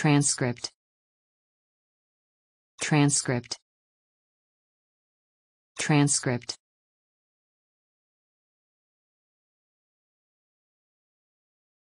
Transcript. Transcript. Transcript.